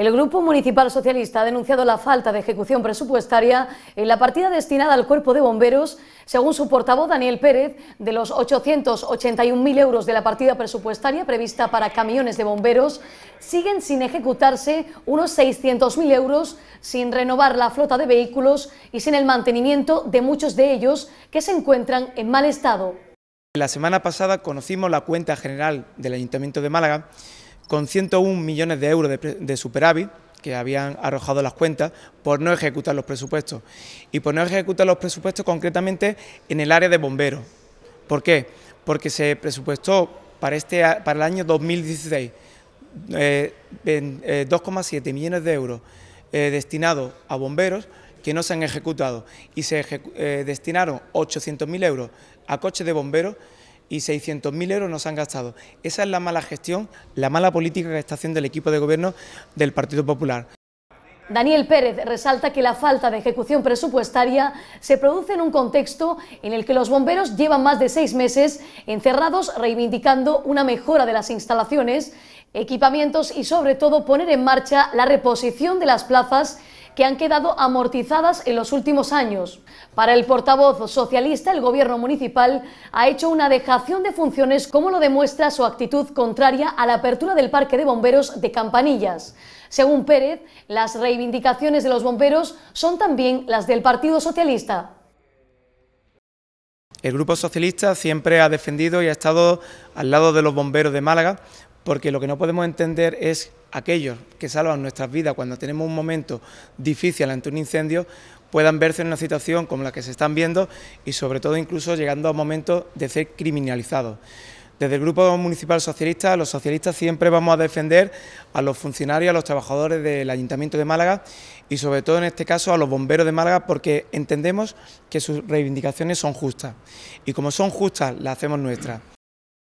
El Grupo Municipal Socialista ha denunciado la falta de ejecución presupuestaria en la partida destinada al Cuerpo de Bomberos, según su portavoz Daniel Pérez, de los 881.000 euros de la partida presupuestaria prevista para camiones de bomberos, siguen sin ejecutarse unos 600.000 euros, sin renovar la flota de vehículos y sin el mantenimiento de muchos de ellos que se encuentran en mal estado. La semana pasada conocimos la cuenta general del Ayuntamiento de Málaga con 101 millones de euros de, superávit que habían arrojado las cuentas por no ejecutar los presupuestos. Y por no ejecutar los presupuestos concretamente en el área de bomberos. ¿Por qué? Porque se presupuestó para, este, para el año 2016 2,7 eh, eh, millones de euros eh, destinados a bomberos que no se han ejecutado y se destinaron 800.000 euros a coches de bomberos y 600.000 euros nos han gastado. Esa es la mala gestión, la mala política que está haciendo el equipo de gobierno del Partido Popular. Daniel Pérez resalta que la falta de ejecución presupuestaria se produce en un contexto en el que los bomberos llevan más de seis meses encerrados reivindicando una mejora de las instalaciones, equipamientos y sobre todo poner en marcha la reposición de las plazas que han quedado amortizadas en los últimos años. Para el portavoz socialista, el gobierno municipal ha hecho una dejación de funciones como lo demuestra su actitud contraria a la apertura del parque de bomberos de Campanillas. Según Pérez, las reivindicaciones de los bomberos son también las del Partido Socialista. El Grupo Socialista siempre ha defendido y ha estado al lado de los bomberos de Málaga, porque lo que no podemos entender es aquellos que salvan nuestras vidas cuando tenemos un momento difícil ante un incendio puedan verse en una situación como la que se están viendo y sobre todo incluso llegando a momentos de ser criminalizados. Desde el Grupo Municipal Socialista, los socialistas siempre vamos a defender a los funcionarios, a los trabajadores del Ayuntamiento de Málaga y sobre todo en este caso a los bomberos de Málaga porque entendemos que sus reivindicaciones son justas y como son justas las hacemos nuestras.